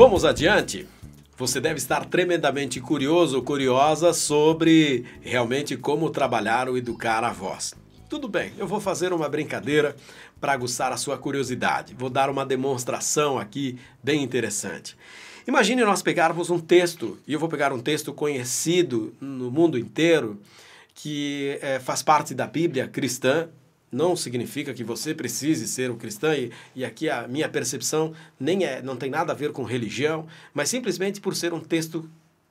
Vamos adiante? Você deve estar tremendamente curioso, curiosa sobre realmente como trabalhar ou educar a voz. Tudo bem, eu vou fazer uma brincadeira para aguçar a sua curiosidade. Vou dar uma demonstração aqui bem interessante. Imagine nós pegarmos um texto, e eu vou pegar um texto conhecido no mundo inteiro, que é, faz parte da Bíblia cristã, não significa que você precise ser um cristão e, e aqui a minha percepção nem é, não tem nada a ver com religião, mas simplesmente por ser um texto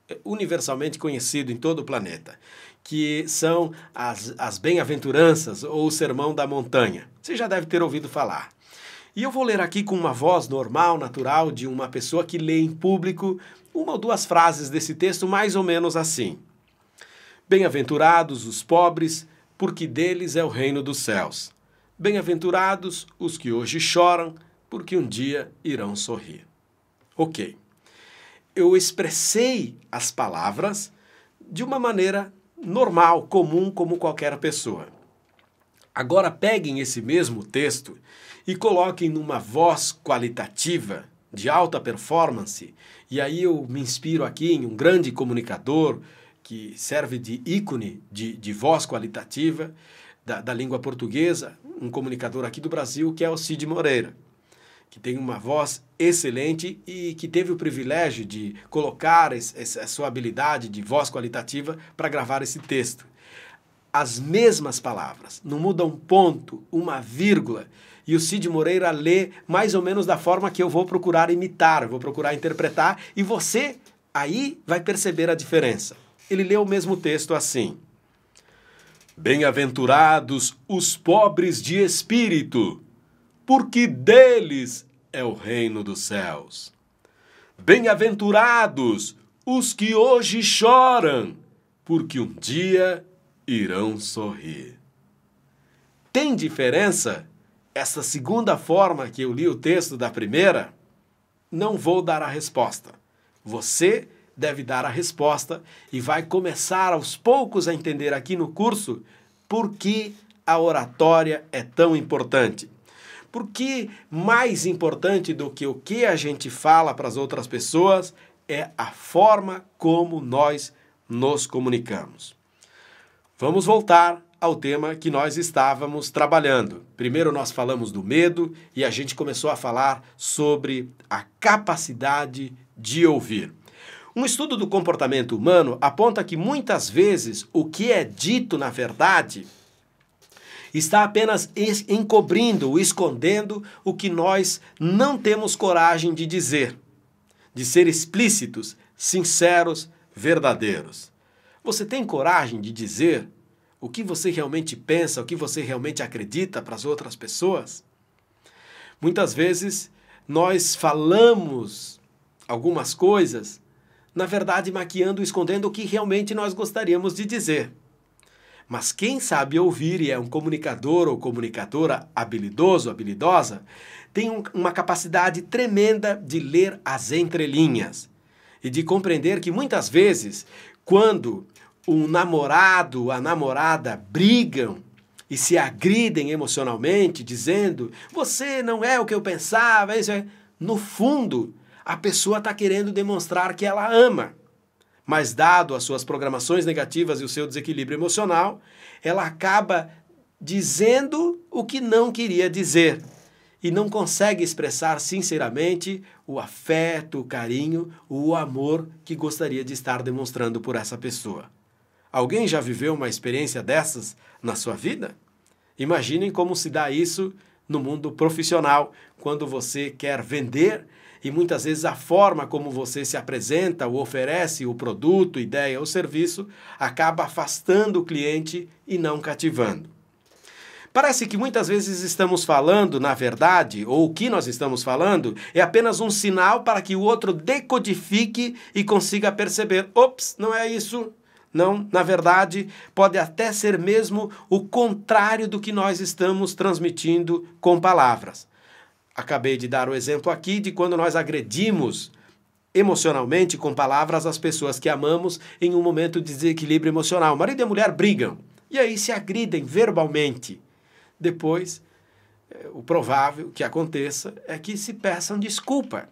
eh, universalmente conhecido em todo o planeta, que são as, as bem-aventuranças ou o sermão da montanha. Você já deve ter ouvido falar. E eu vou ler aqui com uma voz normal, natural, de uma pessoa que lê em público uma ou duas frases desse texto, mais ou menos assim: Bem-aventurados os pobres porque deles é o reino dos céus. Bem-aventurados os que hoje choram, porque um dia irão sorrir. Ok. Eu expressei as palavras de uma maneira normal, comum, como qualquer pessoa. Agora peguem esse mesmo texto e coloquem numa voz qualitativa de alta performance, e aí eu me inspiro aqui em um grande comunicador, que serve de ícone de, de voz qualitativa da, da língua portuguesa, um comunicador aqui do Brasil, que é o Cid Moreira, que tem uma voz excelente e que teve o privilégio de colocar essa sua habilidade de voz qualitativa para gravar esse texto. As mesmas palavras, não muda um ponto, uma vírgula, e o Cid Moreira lê mais ou menos da forma que eu vou procurar imitar, vou procurar interpretar, e você aí vai perceber a diferença ele leu o mesmo texto assim: Bem-aventurados os pobres de espírito, porque deles é o reino dos céus. Bem-aventurados os que hoje choram, porque um dia irão sorrir. Tem diferença essa segunda forma que eu li o texto da primeira? Não vou dar a resposta. Você deve dar a resposta e vai começar aos poucos a entender aqui no curso por que a oratória é tão importante. Porque mais importante do que o que a gente fala para as outras pessoas é a forma como nós nos comunicamos. Vamos voltar ao tema que nós estávamos trabalhando. Primeiro nós falamos do medo e a gente começou a falar sobre a capacidade de ouvir. Um estudo do comportamento humano aponta que muitas vezes o que é dito na verdade está apenas encobrindo, escondendo o que nós não temos coragem de dizer, de ser explícitos, sinceros, verdadeiros. Você tem coragem de dizer o que você realmente pensa, o que você realmente acredita para as outras pessoas? Muitas vezes nós falamos algumas coisas na verdade, maquiando, escondendo o que realmente nós gostaríamos de dizer. Mas quem sabe ouvir e é um comunicador ou comunicadora habilidoso, habilidosa, tem um, uma capacidade tremenda de ler as entrelinhas e de compreender que muitas vezes, quando o namorado, a namorada brigam e se agridem emocionalmente, dizendo: Você não é o que eu pensava, isso é. No fundo, a pessoa está querendo demonstrar que ela ama. Mas, dado as suas programações negativas e o seu desequilíbrio emocional, ela acaba dizendo o que não queria dizer e não consegue expressar sinceramente o afeto, o carinho, o amor que gostaria de estar demonstrando por essa pessoa. Alguém já viveu uma experiência dessas na sua vida? Imaginem como se dá isso no mundo profissional, quando você quer vender e muitas vezes a forma como você se apresenta ou oferece o produto, ideia ou serviço acaba afastando o cliente e não cativando. Parece que muitas vezes estamos falando, na verdade, ou o que nós estamos falando é apenas um sinal para que o outro decodifique e consiga perceber: ops, não é isso, não, na verdade, pode até ser mesmo o contrário do que nós estamos transmitindo com palavras. Acabei de dar o exemplo aqui de quando nós agredimos emocionalmente com palavras as pessoas que amamos em um momento de desequilíbrio emocional. marido e mulher brigam e aí se agridem verbalmente. Depois, eh, o provável que aconteça é que se peçam desculpa.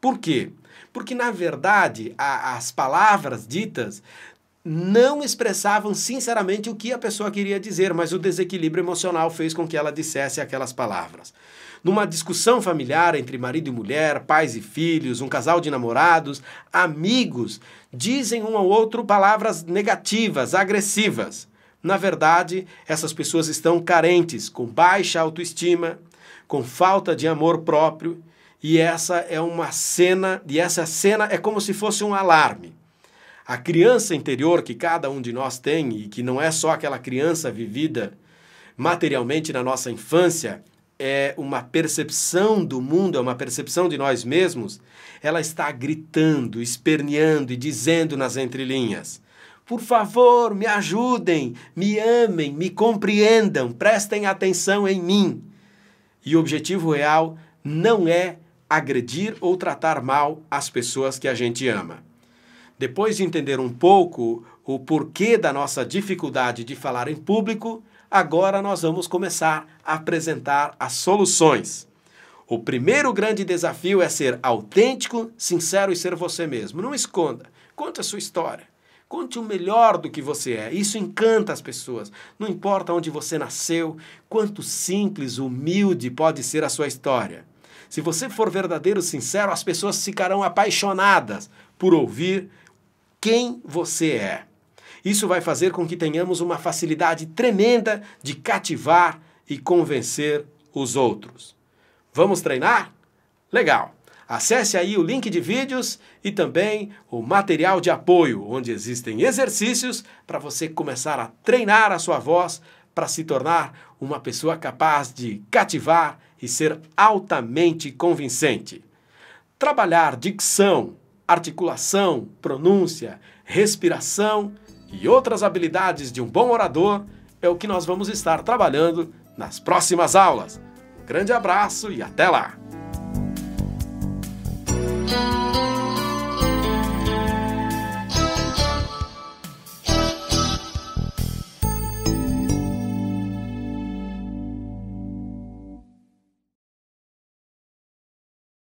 Por quê? Porque, na verdade, a, as palavras ditas não expressavam sinceramente o que a pessoa queria dizer, mas o desequilíbrio emocional fez com que ela dissesse aquelas palavras. Numa discussão familiar entre marido e mulher, pais e filhos, um casal de namorados, amigos, dizem um ao outro palavras negativas, agressivas. Na verdade, essas pessoas estão carentes, com baixa autoestima, com falta de amor próprio, e essa é uma cena, e essa cena é como se fosse um alarme. A criança interior que cada um de nós tem e que não é só aquela criança vivida materialmente na nossa infância, é uma percepção do mundo, é uma percepção de nós mesmos, ela está gritando, esperneando e dizendo nas entrelinhas: Por favor, me ajudem, me amem, me compreendam, prestem atenção em mim. E o objetivo real não é agredir ou tratar mal as pessoas que a gente ama. Depois de entender um pouco o porquê da nossa dificuldade de falar em público, agora nós vamos começar a apresentar as soluções. O primeiro grande desafio é ser autêntico, sincero e ser você mesmo. Não esconda. Conte a sua história. Conte o melhor do que você é. Isso encanta as pessoas. Não importa onde você nasceu, quanto simples, humilde pode ser a sua história. Se você for verdadeiro, sincero, as pessoas ficarão apaixonadas por ouvir quem você é. Isso vai fazer com que tenhamos uma facilidade tremenda de cativar e convencer os outros. Vamos treinar? Legal! Acesse aí o link de vídeos e também o material de apoio, onde existem exercícios para você começar a treinar a sua voz para se tornar uma pessoa capaz de cativar e ser altamente convincente. Trabalhar dicção, articulação, pronúncia, respiração e outras habilidades de um bom orador é o que nós vamos estar trabalhando nas próximas aulas. Um grande abraço e até lá!